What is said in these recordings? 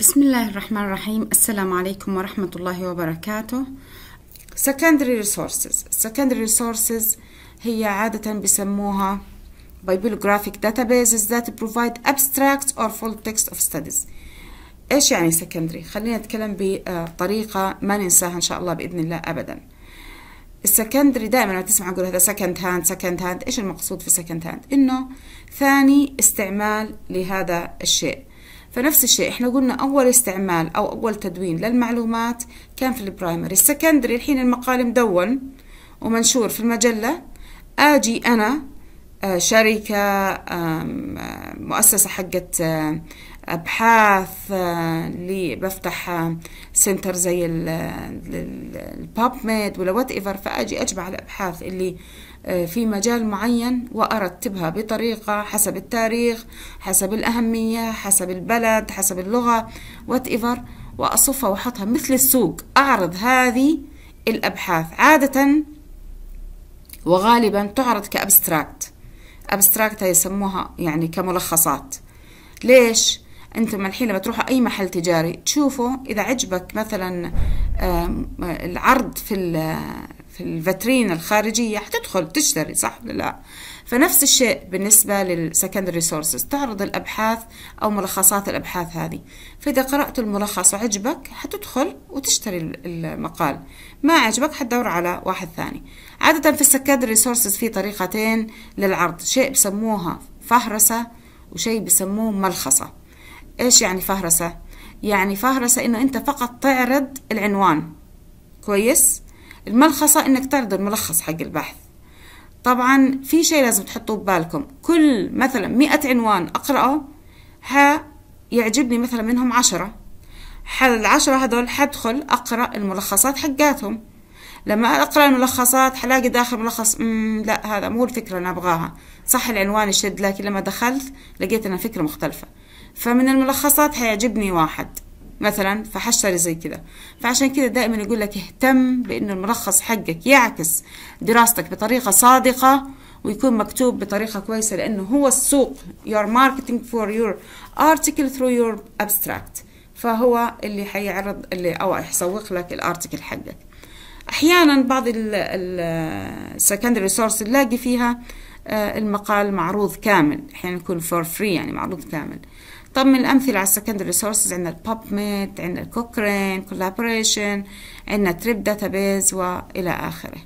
بسم الله الرحمن الرحيم السلام عليكم ورحمة الله وبركاته secondary resources secondary resources هي عادة بسموها bibliographic databases that provide abstracts or full text of studies ايش يعني secondary خلينا نتكلم بطريقة ما ننساها ان شاء الله بإذن الله أبدا السكندري دائما لما تسمع اقول هذا سكند هاند سكند هاند ايش المقصود في سكند هاند انه ثاني استعمال لهذا الشيء فنفس الشيء احنا قلنا اول استعمال او اول تدوين للمعلومات كان في البرايمري السكندري الحين المقال مدون ومنشور في المجلة اجي انا آه، شركة آه، مؤسسة حقت آه، أبحاث اللي آه، بفتح آه، سنتر زي الباب آه، ميد ولا وات ايفر فأجي أجمع الأبحاث اللي في مجال معين وأرتبها بطريقة حسب التاريخ حسب الأهمية حسب البلد حسب اللغة وات ايفر وأصفها وأحطها مثل السوق أعرض هذه الأبحاث عادة وغالبا تعرض كأبستراكت أبستراكت يسموها يعني كملخصات ليش؟ انتم الحين لما تروحوا اي محل تجاري تشوفوا اذا عجبك مثلا العرض في في الفترين الخارجية حتدخل تشتري صح ولا لا فنفس الشيء بالنسبة للسكندري سورسز تعرض الأبحاث أو ملخصات الأبحاث هذه فإذا قرأت الملخص وعجبك حتدخل وتشتري المقال ما عجبك حتدور على واحد ثاني عادة في السكندري سورسز في طريقتين للعرض شيء بسموها فهرسة وشيء بسموه ملخصة إيش يعني فهرسة؟ يعني فهرسة إنه أنت فقط تعرض العنوان كويس؟ الملخصة إنك تعرض الملخص حق البحث طبعا في شيء لازم تحطوه ببالكم كل مثلا مئة عنوان أقرأه ها يعجبني مثلا منهم عشرة العشرة هذول حدخل أقرأ الملخصات حقاتهم لما أقرأ الملخصات حلاقي داخل ملخص مم لا هذا مو الفكرة اللي أنا أبغاها صح العنوان يشد لكن لما دخلت لقيت انها فكرة مختلفة فمن الملخصات هيعجبني واحد مثلا فحشري زي كده فعشان كده دائما يقول لك اهتم بأن الملخص حقك يعكس دراستك بطريقة صادقة ويكون مكتوب بطريقة كويسة لأنه هو السوق your marketing for your article through your abstract فهو اللي حيعرض اللي أو يسوق لك الارتكل حقك أحيانا بعض السكندري سورس نلاقي فيها آه، المقال معروض كامل أحيانا يكون فور فري يعني معروض كامل طب من الأمثلة على السكندري ريسورسز عندنا الباب ميت عندنا الكوكرين كولابوريشن عندنا تريب داتابيز وإلى آخره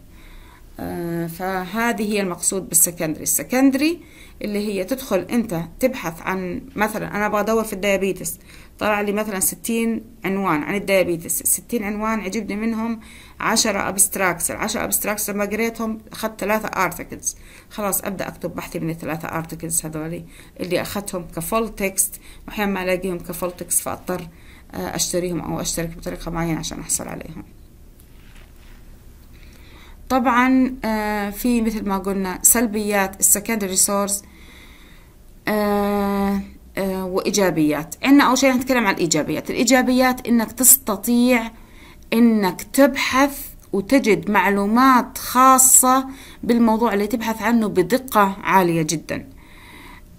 آه، فهذه هي المقصود بالسكندري السكندري اللي هي تدخل انت تبحث عن مثلا انا بدور في الديابيتس طلع لي مثلا 60 عنوان عن الديابيتس 60 عنوان عجبني منهم 10 ابستراكتس 10 ابستراكتس لما قريتهم اخذت ثلاثة ارتكلز خلاص ابدا اكتب بحثي من الثلاثة ارتكلز هذولي اللي اخذتهم كفول تكست واحيانا ما الاقيهم كفول تكست فاضطر آه، اشتريهم او اشترك بطريقة معينة عشان احصل عليهم طبعا آه، في مثل ما قلنا سلبيات السكندري سورس وإيجابيات عندنا أول شيء نتكلم عن الإيجابيات الإيجابيات إنك تستطيع إنك تبحث وتجد معلومات خاصة بالموضوع اللي تبحث عنه بدقة عالية جدا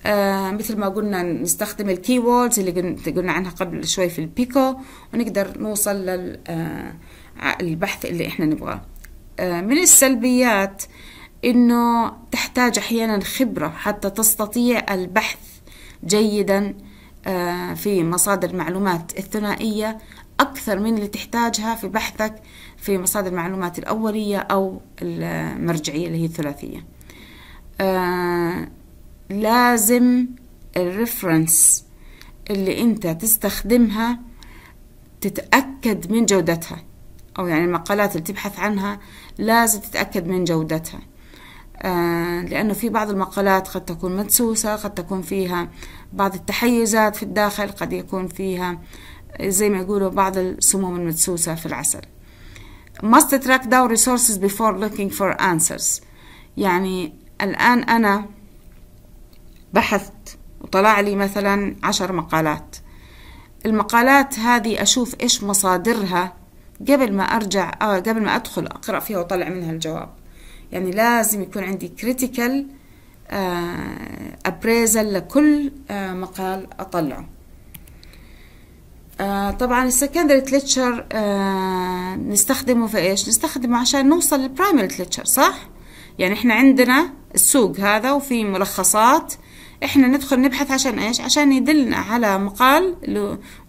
آه مثل ما قلنا نستخدم الكيوردز اللي قلنا عنها قبل شوي في البيكو ونقدر نوصل للبحث آه، اللي احنا نبغاه آه من السلبيات انه تحتاج احيانا خبرة حتى تستطيع البحث جيدا آه، في مصادر المعلومات الثنائية أكثر من اللي تحتاجها في بحثك في مصادر المعلومات الأولية أو المرجعية اللي هي الثلاثية آه، لازم الريفرنس اللي أنت تستخدمها تتأكد من جودتها أو يعني المقالات اللي تبحث عنها لازم تتأكد من جودتها آه، لأنه في بعض المقالات قد تكون مدسوسة قد تكون فيها بعض التحيزات في الداخل قد يكون فيها زي ما يقولوا بعض السموم المدسوسة في العسل must track down resources before looking for answers يعني الآن أنا بحثت وطلع لي مثلا عشر مقالات المقالات هذه أشوف إيش مصادرها قبل ما أرجع آه قبل ما أدخل أقرأ فيها وطلع منها الجواب يعني لازم يكون عندي كريتيكال ابريزل آه، لكل آه، مقال اطلعه آه، طبعا السكندري تليتشر نستخدمه في ايش نستخدمه عشان نوصل للبرايمري تليتشر صح يعني احنا عندنا السوق هذا وفي ملخصات احنا ندخل نبحث عشان ايش عشان يدلنا على مقال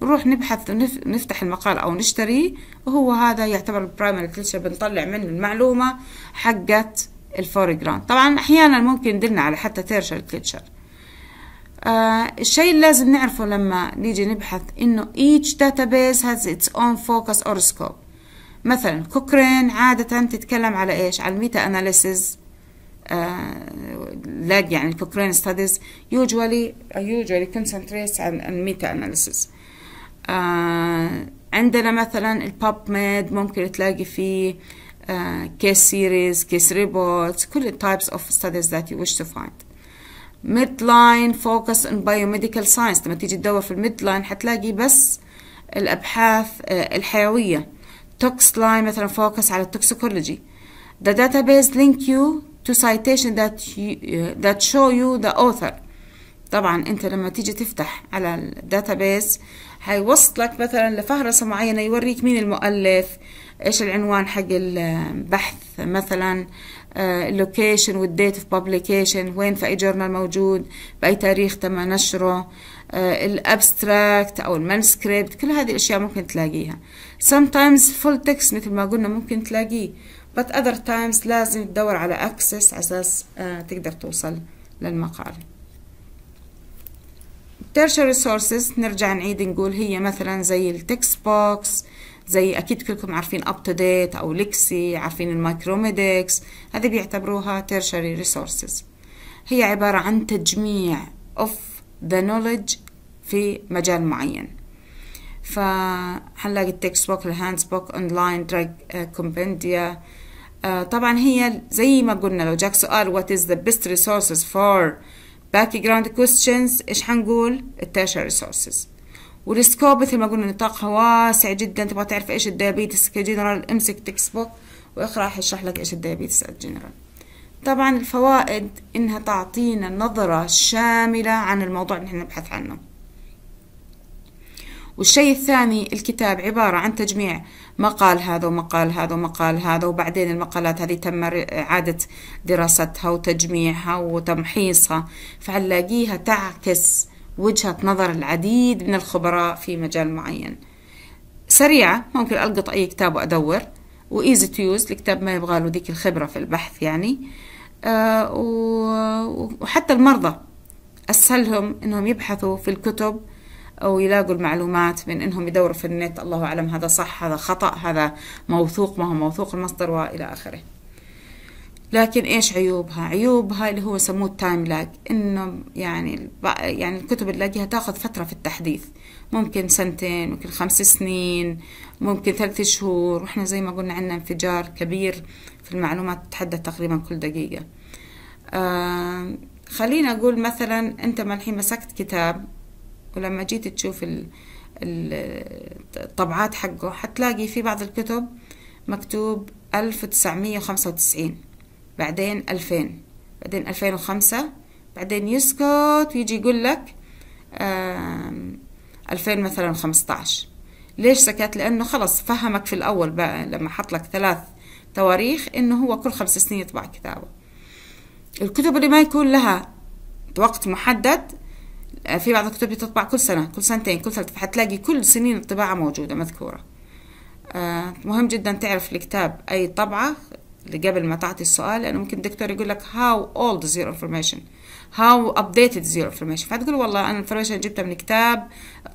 نروح نبحث نفتح المقال او نشتريه وهو هذا يعتبر البرايمري تيتشر بنطلع منه المعلومة حقت الفوري جراوند طبعا احيانا ممكن يدلنا على حتى تيرشر تيتشر آه الشيء اللي لازم نعرفه لما نيجي نبحث انه each database has its own focus or scope مثلا كوكرين عادة تتكلم على ايش على الميتا اناليسز آه، لاج يعني الفكرين ستاديز يوجوالي يوجوالي كونسنتريتس عن الميتا meta آه عندنا مثلا الباب ميد ممكن تلاقي فيه كيس سيريز كيس ريبورت كل التايبس اوف ستاديز ذات يو ويش تو فايند ميد لاين فوكس ان بايوميديكال ساينس لما تيجي تدور في الميد لاين حتلاقي بس الابحاث uh, الحيويه توكس لاين مثلا فوكس على التوكسيكولوجي ذا داتا بيز لينك يو to citation that you, uh, that show you the author طبعا انت لما تيجي تفتح على الداتابيس هيوصلك مثلا لفهرسة معينة يوريك مين المؤلف ايش العنوان حق البحث مثلا اللوكيشن والديت اوف بابليكيشن وين في اي جورنال موجود باي تاريخ تم نشره آه، الابستراكت او المانسكريبت كل هذه الاشياء ممكن تلاقيها sometimes full text مثل ما قلنا ممكن تلاقيه but other times لازم تدور على access أساس آه، تقدر توصل للمقال tertiary resources نرجع نعيد نقول هي مثلا زي التكست بوكس زي أكيد كلكم عارفين up to date أو لكسي عارفين المايكروميدكس هذه بيعتبروها tertiary resources هي عبارة عن تجميع of the knowledge في مجال معين فهنلاقي التكست بوك الهاندز بوك اونلاين دراج كومبنديا uh, آه طبعا هي زي ما قلنا لو جاك سؤال what is the best resources for background questions ايش حنقول التاشر resources والسكوب مثل ما قلنا نطاقها واسع جدا تبغى تعرف ايش الديابيتس كجنرال امسك تكست بوك واقرا يشرح لك ايش الديابيتس الجنرال طبعا الفوائد انها تعطينا نظرة شاملة عن الموضوع اللي احنا نبحث عنه والشيء الثاني الكتاب عبارة عن تجميع مقال هذا ومقال هذا ومقال هذا وبعدين المقالات هذه تم إعادة دراستها وتجميعها وتمحيصها فهنلاقيها تعكس وجهة نظر العديد من الخبراء في مجال معين سريعة ممكن ألقط أي كتاب وأدور وإيزي تو يوز الكتاب ما يبغى له ذيك الخبرة في البحث يعني آه، وحتى المرضى أسهلهم أنهم يبحثوا في الكتب او يلاقوا المعلومات من انهم يدوروا في النت الله اعلم هذا صح هذا خطا هذا موثوق ما هو موثوق المصدر والى اخره لكن ايش عيوبها عيوبها اللي هو يسموه التايم لاج انه يعني يعني الكتب اللي نلاقيها تاخذ فتره في التحديث ممكن سنتين ممكن خمس سنين ممكن ثلاث شهور واحنا زي ما قلنا عندنا انفجار كبير في المعلومات تتحدث تقريبا كل دقيقه آه خلينا اقول مثلا انت ما الحين مسكت كتاب ولما جيت تشوف الطبعات حقه حتلاقي في بعض الكتب مكتوب 1995 بعدين 2000 بعدين 2005 بعدين يسكت ويجي يقول لك 2000 مثلا 15 ليش سكت لأنه خلص فهمك في الأول بقى لما حط لك ثلاث تواريخ إنه هو كل خمس سنين يطبع كتابه الكتب اللي ما يكون لها وقت محدد آه، في بعض الكتب بتطبع كل سنة كل سنتين كل ثلاثة فحتلاقي كل سنين الطباعة موجودة مذكورة آه، مهم جدا تعرف الكتاب أي طبعة قبل ما تعطي السؤال لأنه ممكن الدكتور يقول لك how old زيرو انفورميشن information how updated انفورميشن information فتقول والله أنا الانفورميشن جبتها من كتاب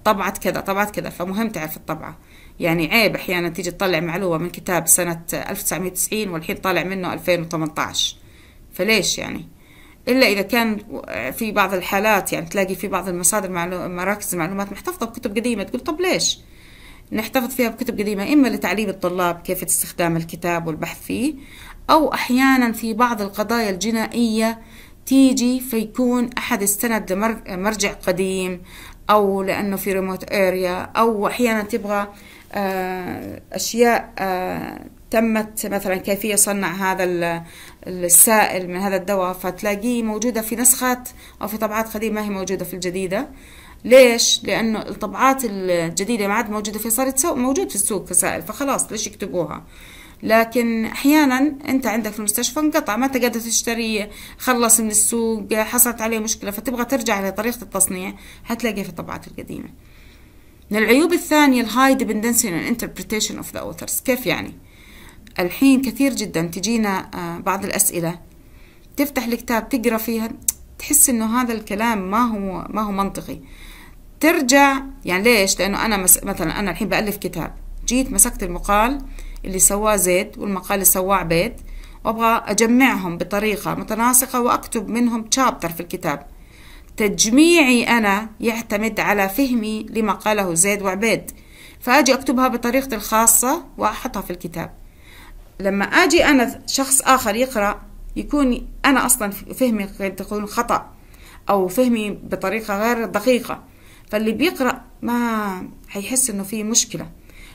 طبعة كذا طبعة كذا فمهم تعرف الطبعة يعني عيب أحيانا تيجي تطلع معلومة من كتاب سنة 1990 والحين طالع منه 2018 فليش يعني إلا إذا كان في بعض الحالات يعني تلاقي في بعض المصادر معلو... مراكز المعلومات محتفظة بكتب قديمة تقول طب ليش نحتفظ فيها بكتب قديمة إما لتعليم الطلاب كيف استخدام الكتاب والبحث فيه أو أحيانا في بعض القضايا الجنائية تيجي فيكون أحد استند مرجع قديم أو لأنه في ريموت أريا أو أحيانا تبغى آه، أشياء آه، تمت مثلا كيفية صنع هذا السائل من هذا الدواء فتلاقيه موجودة في نسخات أو في طبعات قديمة ما هي موجودة في الجديدة ليش؟ لأنه الطبعات الجديدة ما عاد موجودة في صارت موجود في السوق كسائل فخلاص ليش يكتبوها؟ لكن احيانا انت عندك في المستشفى انقطع ما انت قادر تشتري خلص من السوق حصلت عليه مشكله فتبغى ترجع لطريقه التصنيع حتلاقيه في الطبعات القديمه من العيوب الثانيه الهاي ديبندنسي انتربريتيشن اوف ذا اوثرز كيف يعني الحين كثير جدا تجينا آه، بعض الأسئلة تفتح الكتاب تقرأ فيها تحس إنه هذا الكلام ما هو ما هو منطقي ترجع يعني ليش؟ لأنه أنا مس... مثلا أنا الحين بألف كتاب جيت مسكت المقال اللي سواه زيد والمقال اللي سواه عبيد وأبغى أجمعهم بطريقة متناسقة وأكتب منهم تشابتر في الكتاب تجميعي أنا يعتمد على فهمي لما قاله زيد وعبيد فأجي أكتبها بطريقتي الخاصة وأحطها في الكتاب لما اجي انا شخص اخر يقرا يكون انا اصلا فهمي قد تكون خطا او فهمي بطريقه غير دقيقه فاللي بيقرا ما حيحس انه في مشكله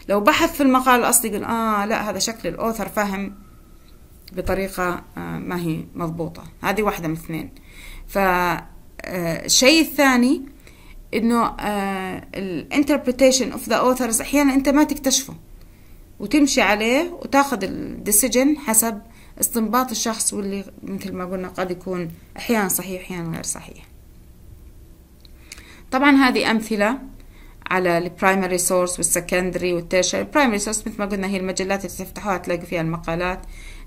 لو بحث في المقال الاصلي يقول اه لا هذا شكل الاوثر فهم بطريقه آه ما هي مضبوطه هذه واحده من اثنين فالشيء آه، الثاني انه الانتربريتيشن اوف ذا اوثرز احيانا انت ما تكتشفه وتمشي عليه وتاخذ الديسيجن حسب استنباط الشخص واللي مثل ما قلنا قد يكون احيانا صحيح احيانا غير صحيح طبعا هذه امثله على البرايمري سورس والسكندري والتيرشري البرايمري سورس مثل ما قلنا هي المجلات اللي تفتحوها تلاقي فيها المقالات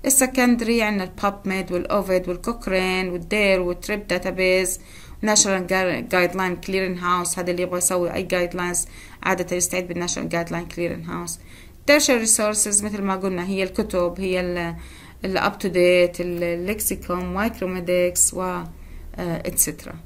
السكندري عندنا الباب ميد والاوفيد والكوكرين والدير والتريب داتابيز ناشونال جايد لاين كليرن هاوس هذا اللي يبغى يسوي اي جايد لاينز عاده يستعيد بالناشونال جايد لاين كليرن هاوس تيرشر ريسورسز مثل ما قلنا هي الكتب هي الاب تو ديت الليكسيكوم مايكروميديكس و اتسترا آه،